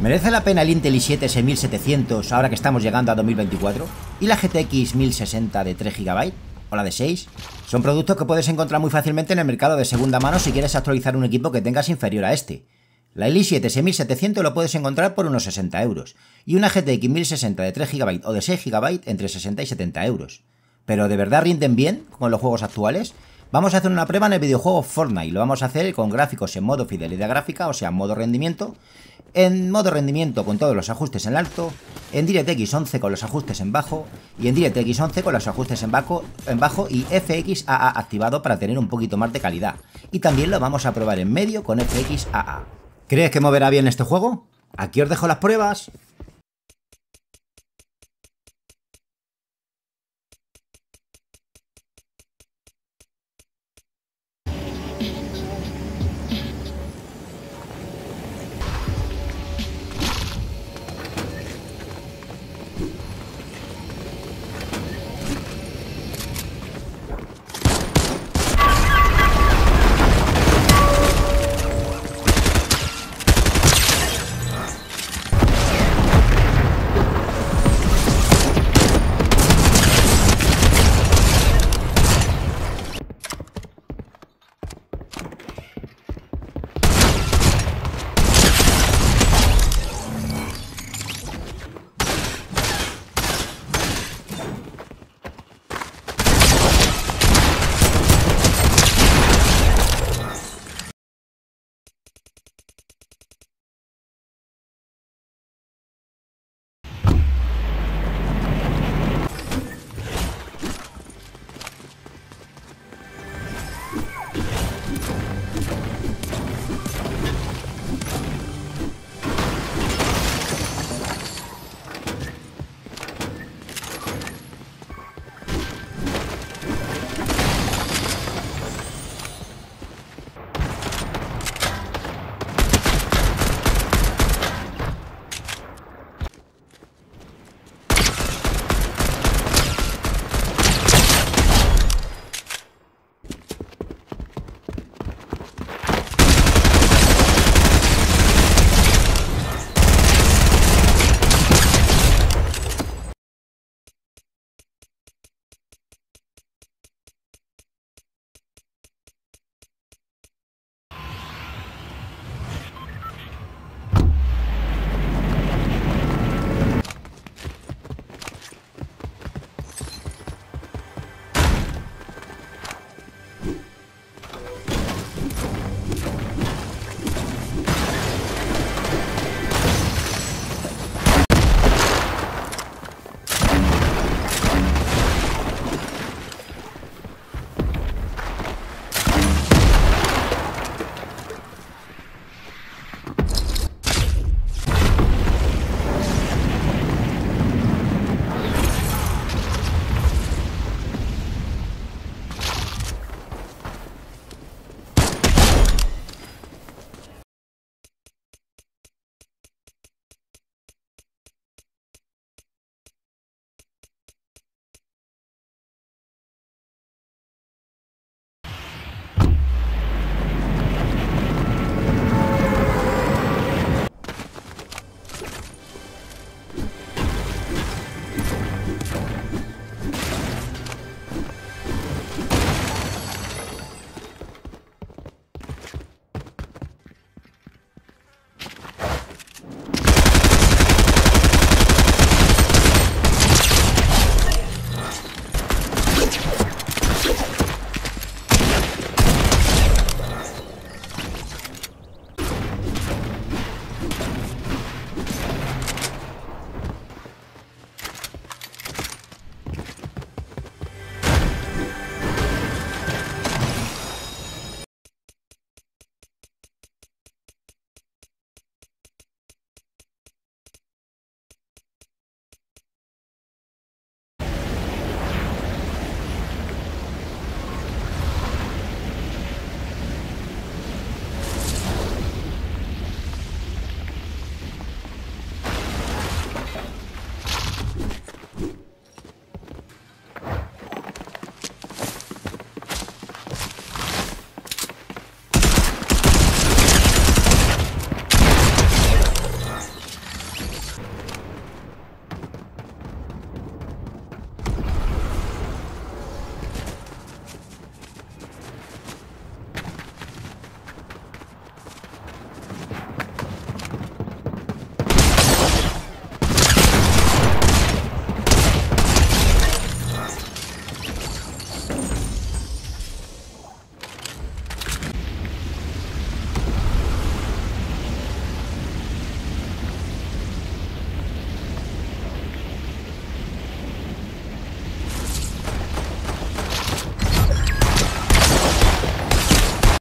¿Merece la pena el Intel i7 6700 ahora que estamos llegando a 2024? ¿Y la GTX 1060 de 3 GB? ¿O la de 6? Son productos que puedes encontrar muy fácilmente en el mercado de segunda mano si quieres actualizar un equipo que tengas inferior a este. La i7 6700 lo puedes encontrar por unos 60 euros y una GTX 1060 de 3 GB o de 6 GB entre 60 y 70 euros. ¿Pero de verdad rinden bien con los juegos actuales? Vamos a hacer una prueba en el videojuego Fortnite. Lo vamos a hacer con gráficos en modo fidelidad gráfica, o sea, modo rendimiento. En modo rendimiento con todos los ajustes en alto, en DirectX 11 con los ajustes en bajo y en DirectX 11 con los ajustes en bajo, en bajo y FXAA activado para tener un poquito más de calidad. Y también lo vamos a probar en medio con FXAA. ¿Crees que moverá bien este juego? Aquí os dejo las pruebas.